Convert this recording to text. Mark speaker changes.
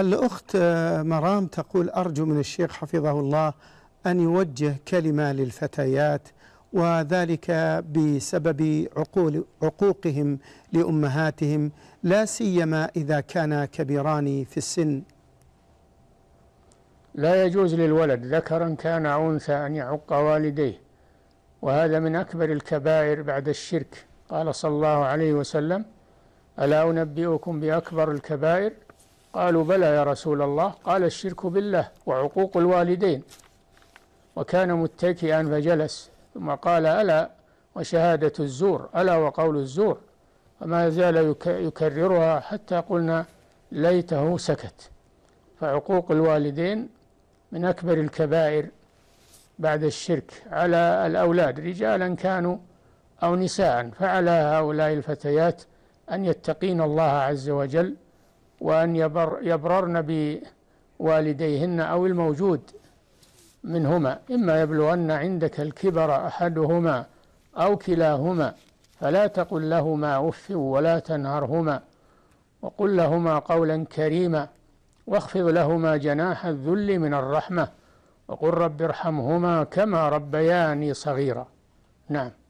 Speaker 1: الأخت آه، مرام تقول أرجو من الشيخ حفظه الله أن يوجه كلمة للفتيات وذلك بسبب عقول عقوقهم لأمهاتهم لا سيما إذا كانا كبيران في السن
Speaker 2: لا يجوز للولد ذكرا كان أنثى أن يعق والديه وهذا من أكبر الكبائر بعد الشرك قال صلى الله عليه وسلم ألا أنبئكم بأكبر الكبائر قالوا بلى يا رسول الله قال الشرك بالله وعقوق الوالدين وكان متكئا فجلس ثم قال ألا وشهادة الزور ألا وقول الزور وما زال يكررها حتى قلنا ليته سكت فعقوق الوالدين من أكبر الكبائر بعد الشرك على الأولاد رجالا كانوا أو نساء فعلى هؤلاء الفتيات أن يتقين الله عز وجل وأن يبر يبررن بوالديهن أو الموجود منهما إما يبلغن عندك الكبر أحدهما أو كلاهما فلا تقل لهما أف ولا تنهرهما وقل لهما قولا كريما واخفض لهما جناح الذل من الرحمة وقل رب ارحمهما كما ربياني صغيرا نعم